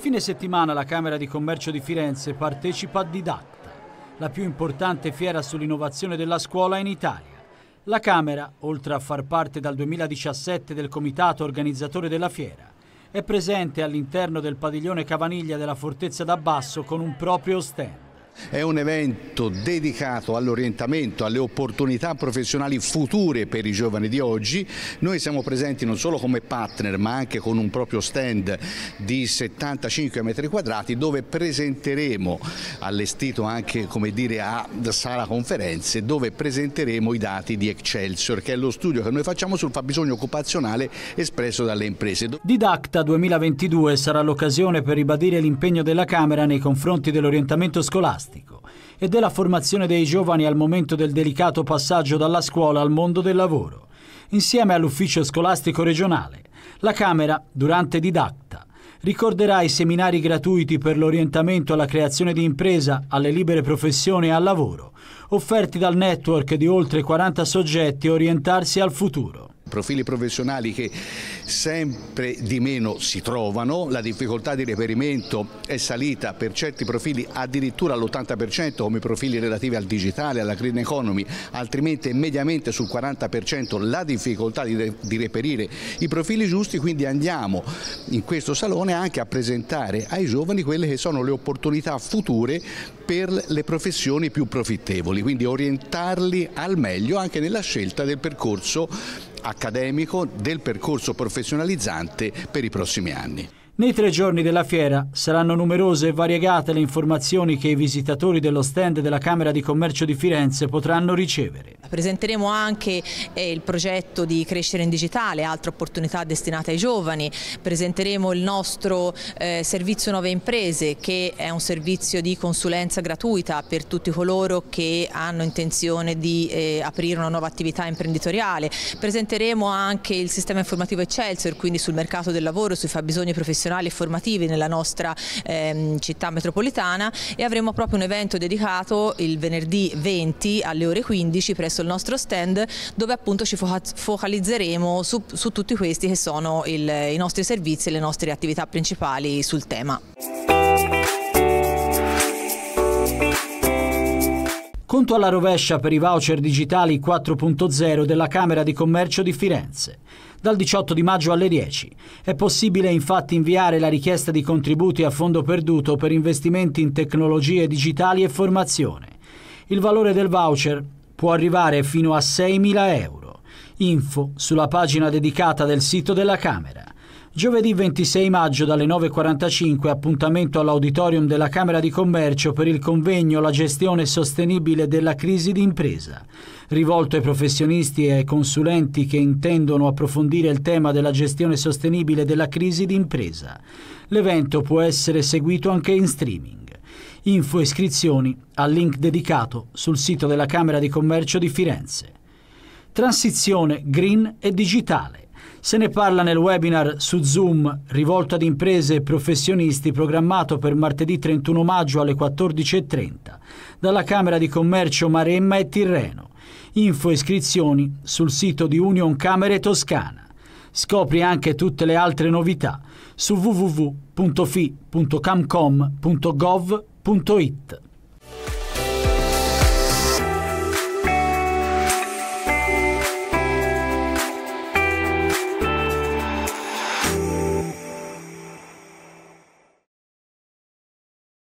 fine settimana la Camera di Commercio di Firenze partecipa a Didatta, la più importante fiera sull'innovazione della scuola in Italia. La Camera, oltre a far parte dal 2017 del comitato organizzatore della fiera, è presente all'interno del padiglione Cavaniglia della Fortezza d'Abbasso con un proprio stand. È un evento dedicato all'orientamento, alle opportunità professionali future per i giovani di oggi. Noi siamo presenti non solo come partner ma anche con un proprio stand di 75 metri quadrati dove presenteremo, allestito anche come dire, a sala conferenze, dove presenteremo i dati di Excelsior che è lo studio che noi facciamo sul fabbisogno occupazionale espresso dalle imprese. Didacta 2022 sarà l'occasione per ribadire l'impegno della Camera nei confronti dell'orientamento scolastico scolastico e della formazione dei giovani al momento del delicato passaggio dalla scuola al mondo del lavoro, insieme all'ufficio scolastico regionale. La Camera, durante didatta, ricorderà i seminari gratuiti per l'orientamento alla creazione di impresa, alle libere professioni e al lavoro, offerti dal network di oltre 40 soggetti orientarsi al futuro profili professionali che sempre di meno si trovano, la difficoltà di reperimento è salita per certi profili addirittura all'80% come i profili relativi al digitale, alla green economy, altrimenti mediamente sul 40% la difficoltà di, di reperire i profili giusti, quindi andiamo in questo salone anche a presentare ai giovani quelle che sono le opportunità future per le professioni più profittevoli, quindi orientarli al meglio anche nella scelta del percorso accademico del percorso professionalizzante per i prossimi anni. Nei tre giorni della fiera saranno numerose e variegate le informazioni che i visitatori dello stand della Camera di Commercio di Firenze potranno ricevere. Presenteremo anche eh, il progetto di Crescere in Digitale, altre opportunità destinate ai giovani. Presenteremo il nostro eh, servizio Nuove Imprese che è un servizio di consulenza gratuita per tutti coloro che hanno intenzione di eh, aprire una nuova attività imprenditoriale. Presenteremo anche il sistema informativo Excelsior, quindi sul mercato del lavoro, sui fabbisogni professionali professionali e formativi nella nostra ehm, città metropolitana e avremo proprio un evento dedicato il venerdì 20 alle ore 15 presso il nostro stand dove appunto ci focalizzeremo su, su tutti questi che sono il, i nostri servizi e le nostre attività principali sul tema. punto alla rovescia per i voucher digitali 4.0 della Camera di Commercio di Firenze. Dal 18 di maggio alle 10 è possibile infatti inviare la richiesta di contributi a fondo perduto per investimenti in tecnologie digitali e formazione. Il valore del voucher può arrivare fino a 6.000 euro. Info sulla pagina dedicata del sito della Camera. Giovedì 26 maggio dalle 9.45 appuntamento all'auditorium della Camera di Commercio per il convegno La gestione sostenibile della crisi d'impresa, rivolto ai professionisti e ai consulenti che intendono approfondire il tema della gestione sostenibile della crisi d'impresa. L'evento può essere seguito anche in streaming. Info e iscrizioni al link dedicato sul sito della Camera di Commercio di Firenze. Transizione green e digitale se ne parla nel webinar su Zoom rivolto ad imprese e professionisti programmato per martedì 31 maggio alle 14.30 dalla Camera di Commercio Maremma e Tirreno. Info e iscrizioni sul sito di Union Camere Toscana. Scopri anche tutte le altre novità su www.fi.camcom.gov.it.